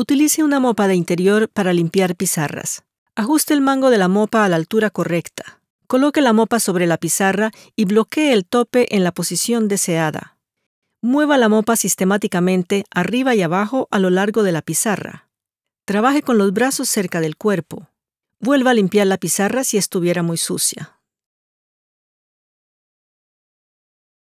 Utilice una mopa de interior para limpiar pizarras. Ajuste el mango de la mopa a la altura correcta. Coloque la mopa sobre la pizarra y bloquee el tope en la posición deseada. Mueva la mopa sistemáticamente arriba y abajo a lo largo de la pizarra. Trabaje con los brazos cerca del cuerpo. Vuelva a limpiar la pizarra si estuviera muy sucia.